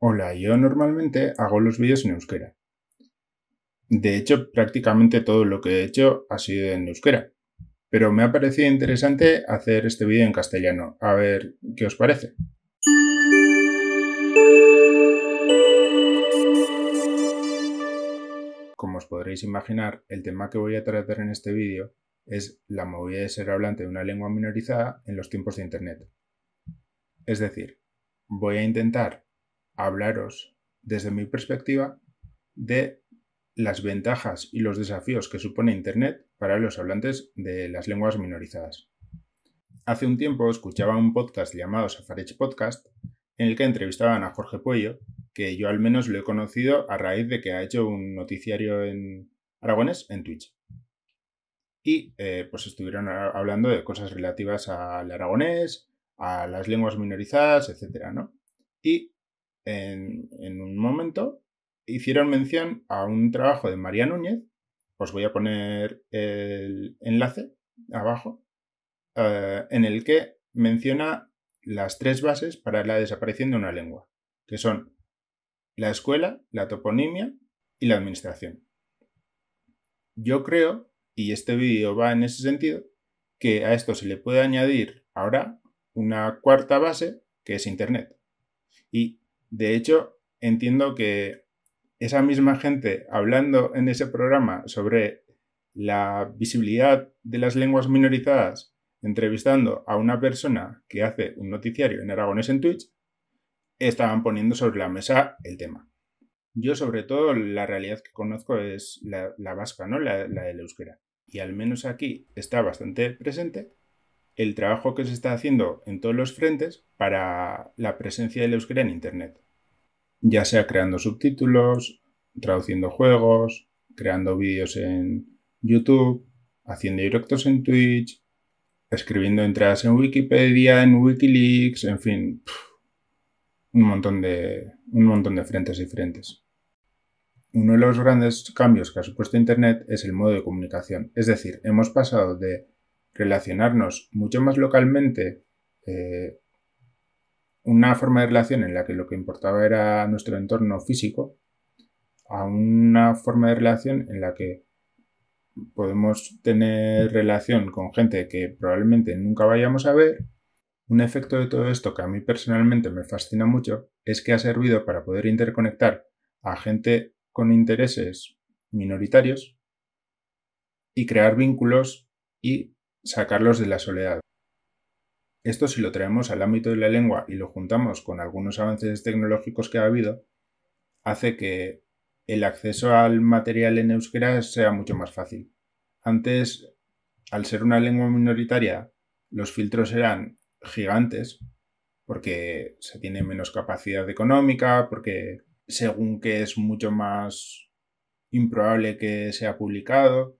Hola, yo normalmente hago los vídeos en euskera. De hecho, prácticamente todo lo que he hecho ha sido en euskera. Pero me ha parecido interesante hacer este vídeo en castellano. A ver qué os parece. Como os podréis imaginar, el tema que voy a tratar en este vídeo es la movilidad de ser hablante de una lengua minorizada en los tiempos de Internet. Es decir, voy a intentar hablaros desde mi perspectiva de las ventajas y los desafíos que supone Internet para los hablantes de las lenguas minorizadas. Hace un tiempo escuchaba un podcast llamado Safarech Podcast, en el que entrevistaban a Jorge Puello, que yo al menos lo he conocido a raíz de que ha hecho un noticiario en aragonés en Twitch. Y eh, pues estuvieron hablando de cosas relativas al aragonés, a las lenguas minorizadas, etc. ¿no? en, un momento hicieron mención a un trabajo de María Núñez. Os voy a poner el enlace abajo, eh, en el que menciona las tres bases para la desaparición de una lengua, que son la escuela, la toponimia y la administración. Yo creo, y este vídeo va en ese sentido, que a esto se le puede añadir ahora una cuarta base, que es Internet. Y de hecho, entiendo que esa misma gente hablando en ese programa sobre la visibilidad de las lenguas minorizadas, entrevistando a una persona que hace un noticiario en aragonés en Twitch, estaban poniendo sobre la mesa el tema. Yo sobre todo la realidad que conozco es la, vasca, ¿no? La, la del euskera. Y al menos aquí está bastante presente, el trabajo que se está haciendo en todos los frentes para la presencia de los euskera en Internet. Ya sea creando subtítulos, traduciendo juegos, creando vídeos en YouTube, haciendo directos en Twitch, escribiendo entradas en Wikipedia, en Wikileaks, en fin, un, montón de, un montón de frentes diferentes. Uno de los grandes cambios que ha supuesto Internet es el modo de comunicación, es decir, hemos pasado de relacionarnos mucho más localmente, eh, una forma de relación en la que lo que importaba era nuestro entorno físico, a una forma de relación en la que podemos tener relación con gente que probablemente nunca vayamos a ver. Un efecto de todo esto que a mí personalmente me fascina mucho es que ha servido para poder interconectar a gente con intereses minoritarios y crear vínculos y sacarlos de la soledad. Esto si lo traemos al ámbito de la lengua y lo juntamos con algunos avances tecnológicos que ha habido, hace que el acceso al material en euskera sea mucho más fácil. Antes, al ser una lengua minoritaria, los filtros eran gigantes porque se tiene menos capacidad económica, porque según que es mucho más improbable que sea publicado,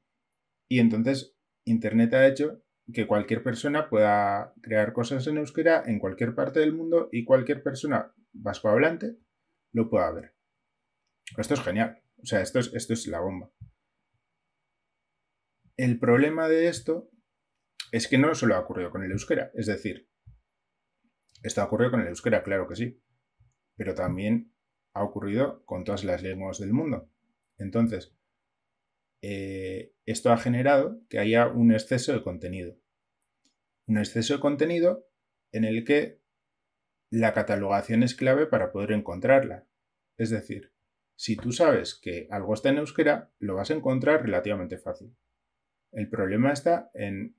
y entonces Internet ha hecho que cualquier persona pueda crear cosas en euskera en cualquier parte del mundo y cualquier persona hablante lo pueda ver. Esto es genial. O sea, esto es, esto es la bomba. El problema de esto es que no solo ha ocurrido con el euskera. Es decir, esto ha ocurrido con el euskera, claro que sí. Pero también ha ocurrido con todas las lenguas del mundo. Entonces, eh, esto ha generado que haya un exceso de contenido. Un exceso de contenido en el que la catalogación es clave para poder encontrarla. Es decir, si tú sabes que algo está en euskera, lo vas a encontrar relativamente fácil. El problema está en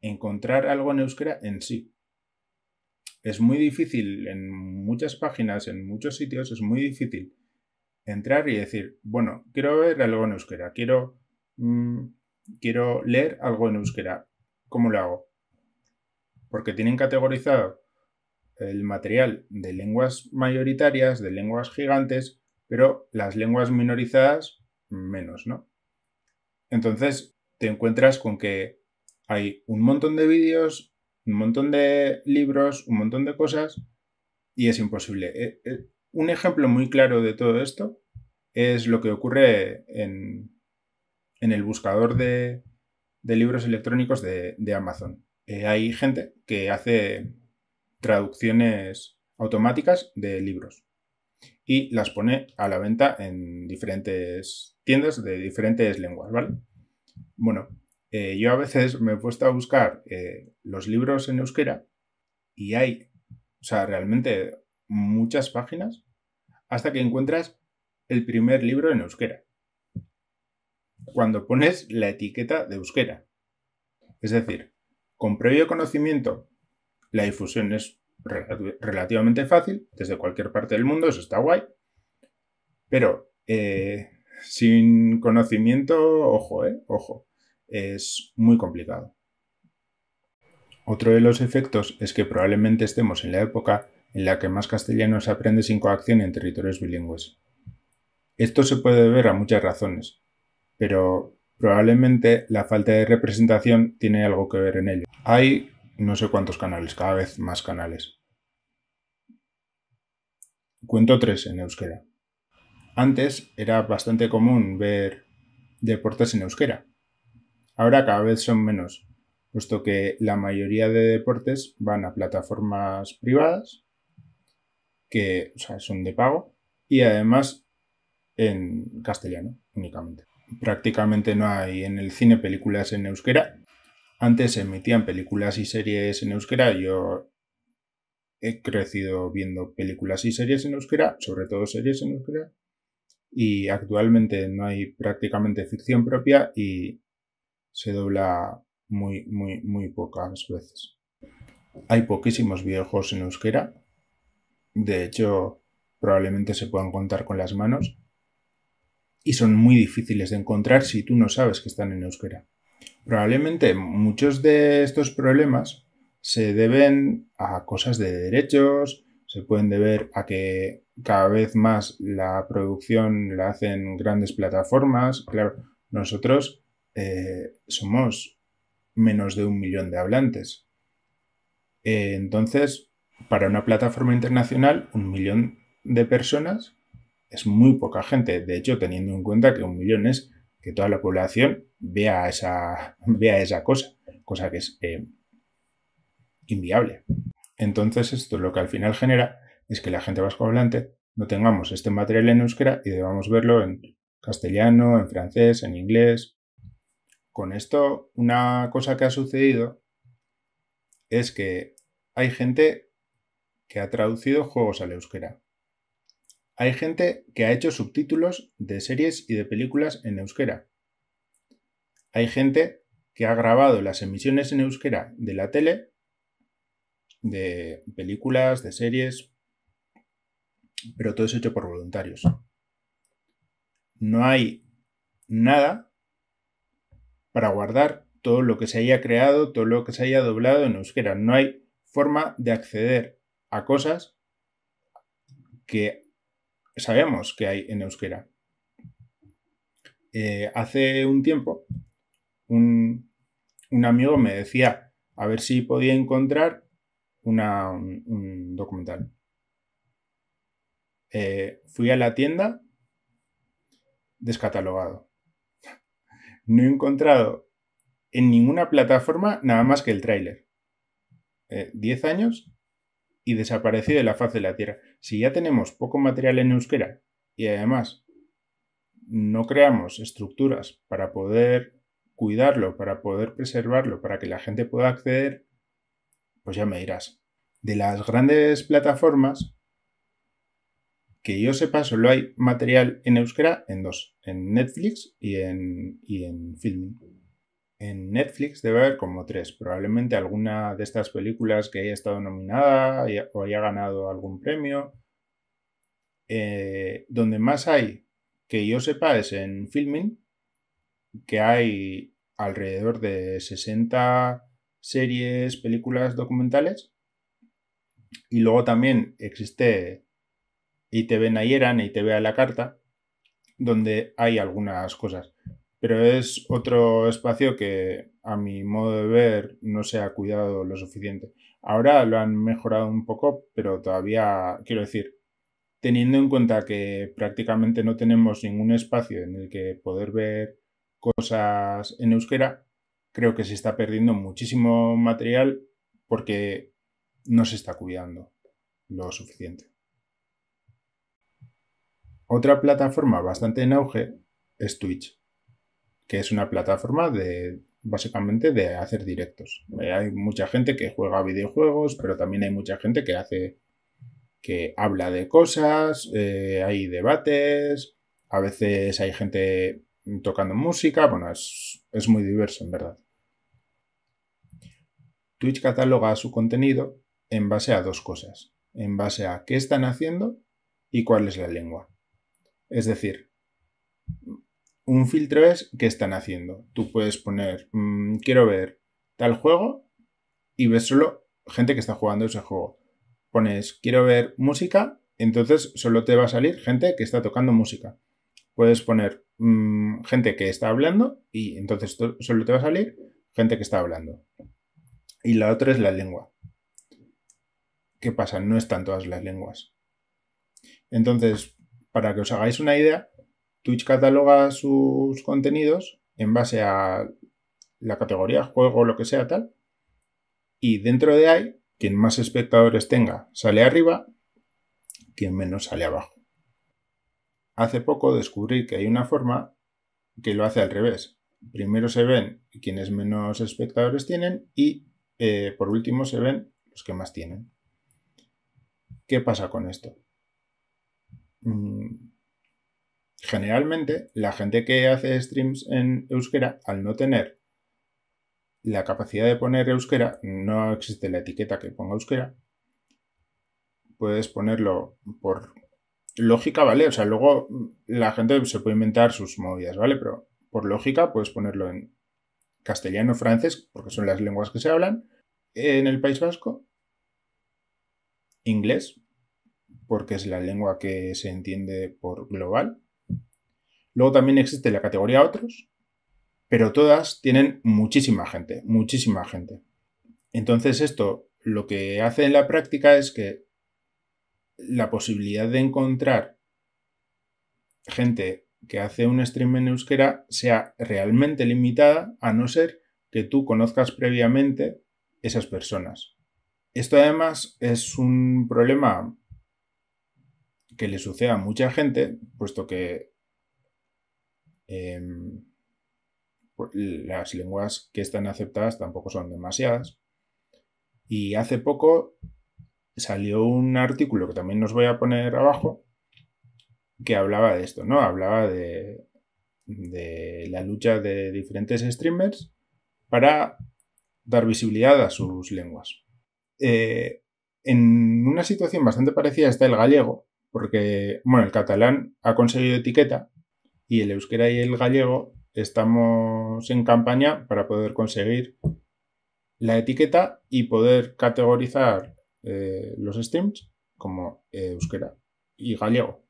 encontrar algo en euskera en sí. Es muy difícil en muchas páginas, en muchos sitios, es muy difícil entrar y decir, bueno, quiero ver algo en euskera, quiero, mm, quiero leer algo en euskera. ¿Cómo lo hago? Porque tienen categorizado el material de lenguas mayoritarias, de lenguas gigantes, pero las lenguas minorizadas menos, ¿no? Entonces te encuentras con que hay un montón de vídeos, un montón de libros, un montón de cosas y es imposible. Eh, eh, un ejemplo muy claro de todo esto es lo que ocurre en, el buscador de, libros electrónicos de, Amazon. Eh, hay gente que hace traducciones automáticas de libros y las pone a la venta en diferentes tiendas de diferentes lenguas, ¿vale? Bueno, eh, yo a veces me he puesto a buscar eh, los libros en euskera y hay, o sea, realmente muchas páginas hasta que encuentras el primer libro en euskera. Cuando pones la etiqueta de euskera. Es decir, con previo conocimiento, la difusión es relativamente fácil, desde cualquier parte del mundo, eso está guay. Pero eh, sin conocimiento, ojo, eh, ojo, es muy complicado. Otro de los efectos es que probablemente estemos en la época en la que más castellano se aprende sin coacción en territorios bilingües. Esto se puede ver a muchas razones, pero probablemente la falta de representación tiene algo que ver en ello. Hay no sé cuántos canales, cada vez más canales. Cuento tres en euskera. Antes era bastante común ver deportes en euskera. Ahora cada vez son menos, puesto que la mayoría de deportes van a plataformas privadas que son de pago y además en castellano únicamente. Prácticamente no hay en el cine películas en euskera. Antes se emitían películas y series en euskera. Yo he crecido viendo películas y series en euskera, sobre todo series en euskera. Y actualmente no hay prácticamente ficción propia y se dobla muy, muy, muy pocas veces. Hay poquísimos viejos en euskera de hecho, probablemente se puedan contar con las manos y son muy difíciles de encontrar si tú no sabes que están en euskera. Probablemente muchos de estos problemas se deben a cosas de derechos, se pueden deber a que cada vez más la producción la hacen grandes plataformas. Claro, nosotros eh, somos menos de un millón de hablantes. Eh, entonces, para una plataforma internacional, un millón de personas es muy poca gente. De hecho, teniendo en cuenta que un millón es que toda la población vea esa, vea esa cosa, cosa que es eh, inviable. Entonces, esto lo que al final genera es que la gente vascohablante no tengamos este material en euskera y debamos verlo en castellano, en francés, en inglés. Con esto, una cosa que ha sucedido es que hay gente que ha traducido juegos al euskera. Hay gente que ha hecho subtítulos de series y de películas en euskera. Hay gente que ha grabado las emisiones en euskera de la tele, de películas, de series, pero todo es hecho por voluntarios. No hay nada para guardar todo lo que se haya creado, todo lo que se haya doblado en euskera. No hay forma de acceder a cosas que sabemos que hay en euskera. Eh, hace un tiempo, un, amigo me decía a ver si podía encontrar un, documental. Eh, fui a la tienda descatalogado. No he encontrado en ninguna plataforma nada más que el tráiler. Eh, diez 10 años y desapareció de la faz de la Tierra. Si ya tenemos poco material en euskera y además no creamos estructuras para poder cuidarlo, para poder preservarlo, para que la gente pueda acceder, pues ya me dirás. De las grandes plataformas, que yo sepa, solo hay material en euskera en dos, en Netflix y en, y en en Netflix debe haber como tres. Probablemente alguna de estas películas que haya estado nominada o haya ganado algún premio. Eh, donde más hay que yo sepa es en Filming, que hay alrededor de 60 series, películas, documentales. Y luego también existe ITV Nayeran, ITV a la carta, donde hay algunas cosas pero es otro espacio que a mi modo de ver no se ha cuidado lo suficiente. Ahora lo han mejorado un poco, pero todavía, quiero decir, teniendo en cuenta que prácticamente no tenemos ningún espacio en el que poder ver cosas en euskera, creo que se está perdiendo muchísimo material porque no se está cuidando lo suficiente. Otra plataforma bastante en auge es Twitch que es una plataforma de básicamente de hacer directos. Eh, hay mucha gente que juega videojuegos, pero también hay mucha gente que hace que habla de cosas, eh, hay debates, a veces hay gente tocando música, bueno, es, es muy diverso en verdad. Twitch cataloga su contenido en base a dos cosas, en base a qué están haciendo y cuál es la lengua. Es decir, un filtro es qué están haciendo. Tú puedes poner, mm, quiero ver tal juego y ves solo gente que está jugando ese juego. Pones, quiero ver música, entonces solo te va a salir gente que está tocando música. Puedes poner mm, gente que está hablando y entonces solo te va a salir gente que está hablando. Y la otra es la lengua. ¿Qué pasa? No están todas las lenguas. Entonces, para que os hagáis una idea, Twitch cataloga sus contenidos en base a la categoría, juego, o lo que sea, tal. Y dentro de ahí, quien más espectadores tenga sale arriba, quien menos sale abajo. Hace poco descubrí que hay una forma que lo hace al revés. Primero se ven quienes menos espectadores tienen y eh, por último se ven los que más tienen. ¿Qué pasa con esto? Mm, generalmente la gente que hace streams en euskera, al no tener la capacidad de poner euskera, no existe la etiqueta que ponga euskera, puedes ponerlo por lógica, ¿vale? O sea, luego la gente se puede inventar sus movidas, ¿vale? Pero por lógica puedes ponerlo en castellano, francés, porque son las lenguas que se hablan, en el País Vasco, inglés, porque es la lengua que se entiende por global, Luego también existe la categoría otros, pero todas tienen muchísima gente, muchísima gente. Entonces esto lo que hace en la práctica es que la posibilidad de encontrar gente que hace un stream en euskera sea realmente limitada a no ser que tú conozcas previamente esas personas. Esto además es un problema que le sucede a mucha gente, puesto que Em, las lenguas que están aceptadas tampoco son demasiadas. Y hace poco salió un artículo que también nos voy a poner abajo que hablaba de esto, ¿no? Hablaba de, la lucha de diferentes streamers para dar visibilidad a sus lenguas. Eh, en una situación bastante parecida está el gallego, porque, bueno, el catalán ha conseguido etiqueta, y el euskera y el gallego estamos en campaña para poder conseguir la etiqueta y poder categorizar eh, los streams como eh, euskera y gallego.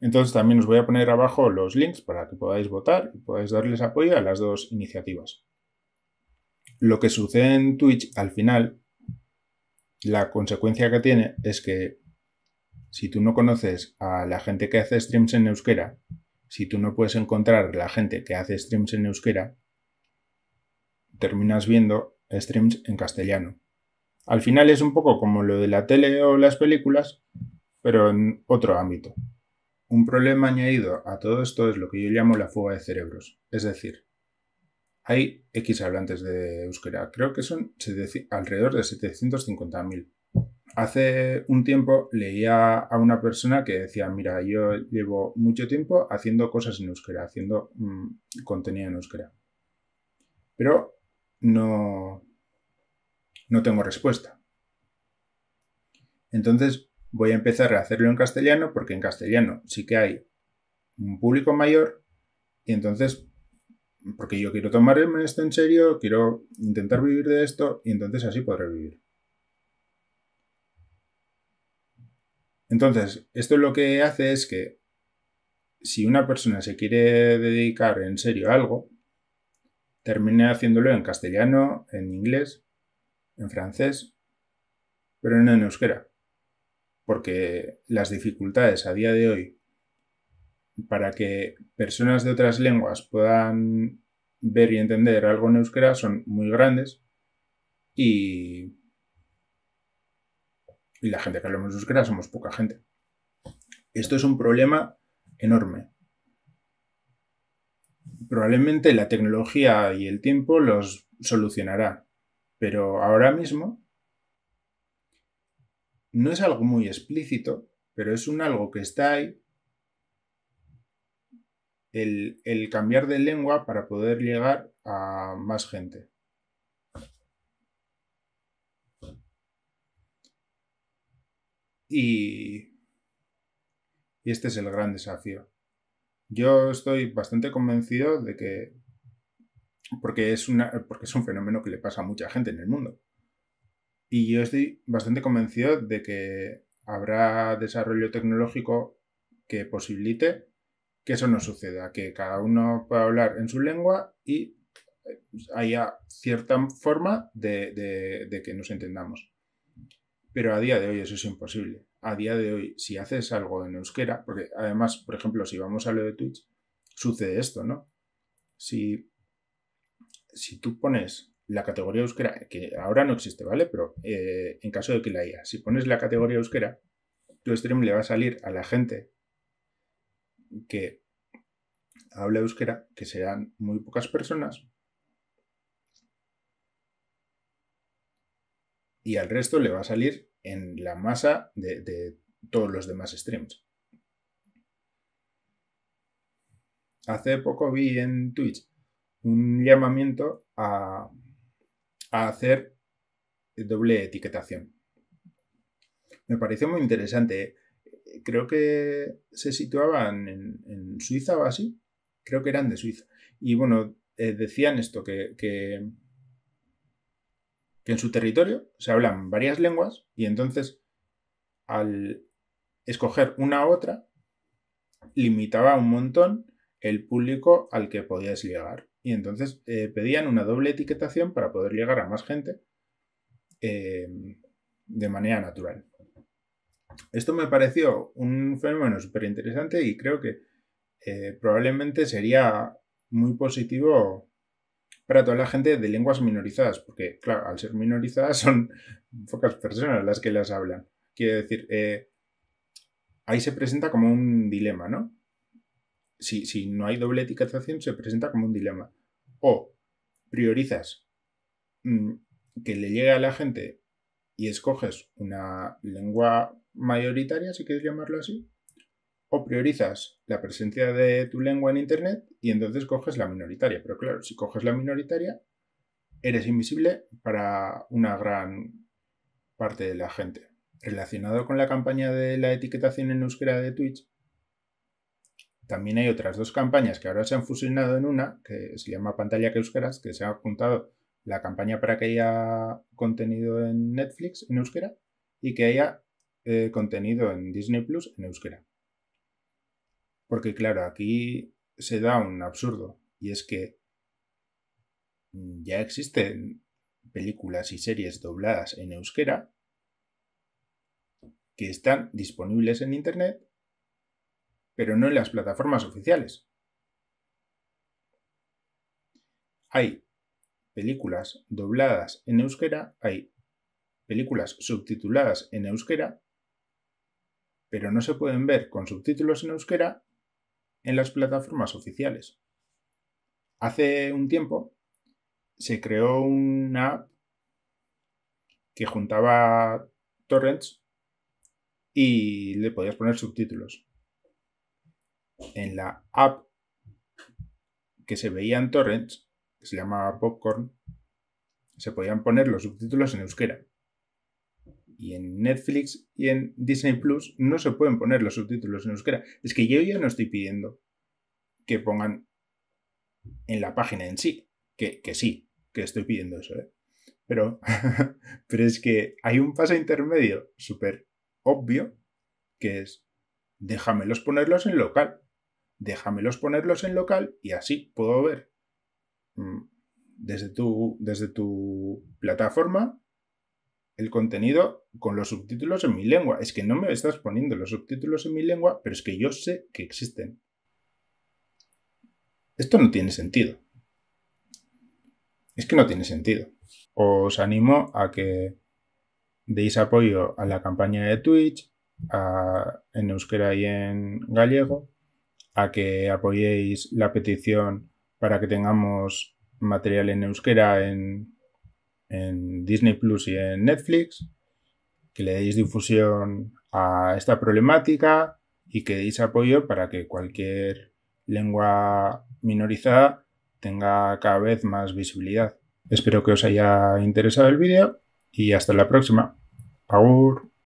Entonces también os voy a poner abajo los links para que podáis votar y podáis darles apoyo a las dos iniciativas. Lo que sucede en Twitch al final, la consecuencia que tiene es que si tú no conoces a la gente que hace streams en euskera, si tú no puedes encontrar la gente que hace streams en euskera, terminas viendo streams en castellano. Al final es un poco como lo de la tele o las películas, pero en otro ámbito. Un problema añadido a todo esto es lo que yo llamo la fuga de cerebros. Es decir, hay X hablantes de euskera, creo que son alrededor de 750.000. Hace un tiempo leía a una persona que decía, mira, yo llevo mucho tiempo haciendo cosas en euskera, haciendo mm, contenido en euskera. Pero no, no tengo respuesta. Entonces voy a empezar a hacerlo en castellano porque en castellano sí que hay un público mayor y entonces, porque yo quiero tomar esto en serio, quiero intentar vivir de esto y entonces así podré vivir. Entonces, esto lo que hace es que si una persona se quiere dedicar en serio a algo, termine haciéndolo en castellano, en inglés, en francés, pero no en euskera. Porque las dificultades a día de hoy para que personas de otras lenguas puedan ver y entender algo en euskera son muy grandes y y la gente que hablamos crea somos poca gente. Esto es un problema enorme. Probablemente la tecnología y el tiempo los solucionará, pero ahora mismo no es algo muy explícito, pero es un algo que está ahí. el cambiar de lengua para poder llegar a más gente. Y, este es el gran desafío. Yo estoy bastante convencido de que, porque es, porque es un fenómeno que le pasa a mucha gente en el mundo, y yo estoy bastante convencido de que habrá desarrollo tecnológico que posibilite que eso no suceda, que cada uno pueda hablar en su lengua y haya cierta forma de que nos entendamos. Pero a día de hoy eso es imposible. A día de hoy, si haces algo en euskera, porque además, por ejemplo, si vamos a lo de Twitch, sucede esto, ¿no? Si, si tú pones la categoría euskera, que ahora no existe, ¿vale? Pero eh, en caso de que la haya, si pones la categoría euskera, tu stream le va a salir a la gente que habla euskera, que serán muy pocas personas, y al resto le va a salir en la masa de, todos los demás streams. Hace poco vi en Twitch un llamamiento a, hacer doble etiquetación. Me pareció muy interesante. ¿eh? Creo que se situaban en, Suiza o así. Creo que eran de Suiza. Y bueno, eh, decían esto, que que en su territorio se hablan varias lenguas y entonces al escoger una u otra limitaba un montón el público al que podías llegar. Y entonces eh, pedían una doble etiquetación para poder llegar a más gente eh, de manera natural. Esto me pareció un fenómeno súper interesante y creo que eh, probablemente sería muy positivo para toda la gente de lenguas minorizadas, porque, claro, al ser minorizadas son pocas personas las que las hablan. Quiero decir, eh, ahí se presenta como un dilema, ¿no? Si, no hay doble etiquetación, se presenta como un dilema. O priorizas mm, que le llegue a la gente y escoges una lengua mayoritaria, si quieres llamarlo así, o priorizas la presencia de tu lengua en Internet y entonces coges la minoritaria. Pero claro, si coges la minoritaria, eres invisible para una gran parte de la gente. Relacionado con la campaña de la etiquetación en euskera de Twitch, también hay otras dos campañas que ahora se han fusionado en una, que se llama Pantalla que Euskeras, que se ha juntado la campaña para que haya contenido en Netflix en euskera y que haya eh, contenido en Disney Plus en euskera. Porque claro, aquí se da un absurdo y es que ya existen películas y series dobladas en euskera que están disponibles en Internet, pero no en las plataformas oficiales. Hay películas dobladas en euskera, hay películas subtituladas en euskera, pero no se pueden ver con subtítulos en euskera en las plataformas oficiales. Hace un tiempo se creó una app que juntaba torrents y le podías poner subtítulos. En la app que se veía en torrents, que se llamaba Popcorn, se podían poner los subtítulos en euskera y en Netflix y en Disney Plus no se pueden poner los subtítulos en euskera. Es que yo ya no estoy pidiendo que pongan en la página en sí, que, sí, que estoy pidiendo eso, ¿eh? Pero, pero es que hay un paso intermedio súper obvio que es déjamelos ponerlos en local, déjamelos ponerlos en local y así puedo ver mm, desde tu, desde tu plataforma el contenido con los subtítulos en mi lengua. Es que no me estás poniendo los subtítulos en mi lengua, pero es que yo sé que existen. Esto no tiene sentido. Es que no tiene sentido. Os animo a que deis apoyo a la campaña de Twitch, en euskera y en gallego, a que apoyéis la petición para que tengamos material en euskera en en Disney Plus y en Netflix, que le deis difusión a esta problemática y que deis apoyo para que cualquier lengua minorizada tenga cada vez más visibilidad. Espero que os haya interesado el vídeo y hasta la próxima. Agur.